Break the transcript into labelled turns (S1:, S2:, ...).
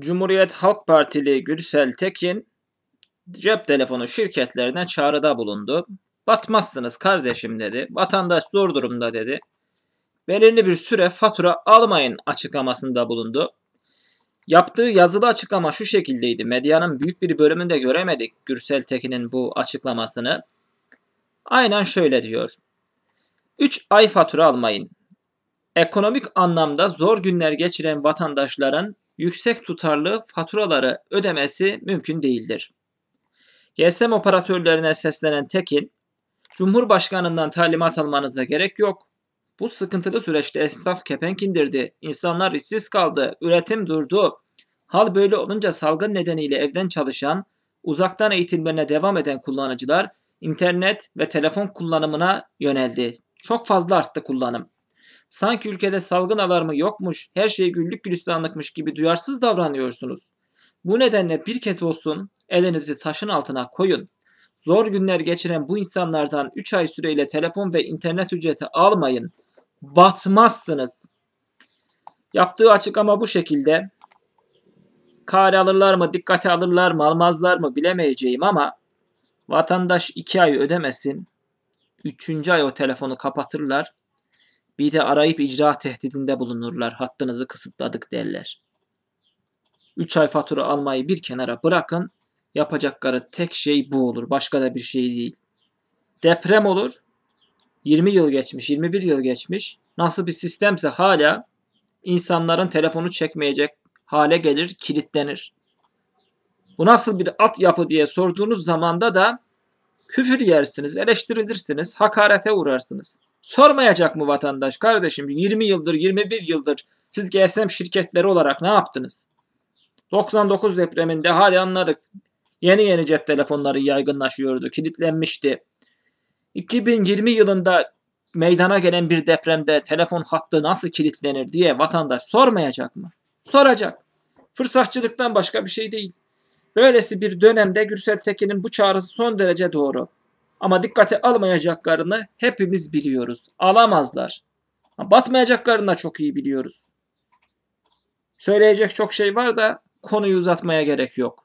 S1: Cumhuriyet Halk Partili Gürsel Tekin cep telefonu şirketlerine çağrıda bulundu. Batmazsınız kardeşim dedi. Vatandaş zor durumda dedi. Belirli bir süre fatura almayın açıklamasında bulundu. Yaptığı yazılı açıklama şu şekildeydi. Medyanın büyük bir bölümünde göremedik Gürsel Tekin'in bu açıklamasını. Aynen şöyle diyor. 3 ay fatura almayın. Ekonomik anlamda zor günler geçiren vatandaşların yüksek tutarlı faturaları ödemesi mümkün değildir. GSM operatörlerine seslenen Tekin, Cumhurbaşkanından talimat almanıza gerek yok. Bu sıkıntılı süreçte esnaf kepenk indirdi, insanlar işsiz kaldı, üretim durdu. Hal böyle olunca salgın nedeniyle evden çalışan, uzaktan eğitimlerine devam eden kullanıcılar internet ve telefon kullanımına yöneldi. Çok fazla arttı kullanım. Sanki ülkede salgın alarmı yokmuş, her şey güllük gülistanlıkmış gibi duyarsız davranıyorsunuz. Bu nedenle bir kez olsun elinizi taşın altına koyun. Zor günler geçiren bu insanlardan 3 ay süreyle telefon ve internet ücreti almayın. Batmazsınız. Yaptığı açıklama bu şekilde. Kare alırlar mı, dikkate alırlar mı, almazlar mı bilemeyeceğim ama vatandaş 2 ay ödemesin. 3. ay o telefonu kapatırlar bir de arayıp icra tehdidinde bulunurlar. Hattınızı kısıtladık derler. 3 ay fatura almayı bir kenara bırakın. Yapacakları tek şey bu olur. Başka da bir şey değil. Deprem olur. 20 yıl geçmiş, 21 yıl geçmiş. Nasıl bir sistemse hala insanların telefonu çekmeyecek hale gelir, kilitlenir. Bu nasıl bir at yapı diye sorduğunuz zamanda da küfür yersiniz, eleştirilirsiniz, hakarete uğrarsınız sormayacak mı vatandaş? Kardeşim 20 yıldır 21 yıldır siz GSM şirketleri olarak ne yaptınız? 99 depreminde hadi anladık. Yeni yeni cep telefonları yaygınlaşıyordu, kilitlenmişti. 2020 yılında meydana gelen bir depremde telefon hattı nasıl kilitlenir diye vatandaş sormayacak mı? Soracak. Fırsatçılıktan başka bir şey değil. Böylesi bir dönemde Gürsel Tekin'in bu çağrısı son derece doğru. Ama dikkate almayacaklarını hepimiz biliyoruz. Alamazlar. Batmayacaklarını da çok iyi biliyoruz. Söyleyecek çok şey var da konuyu uzatmaya gerek yok.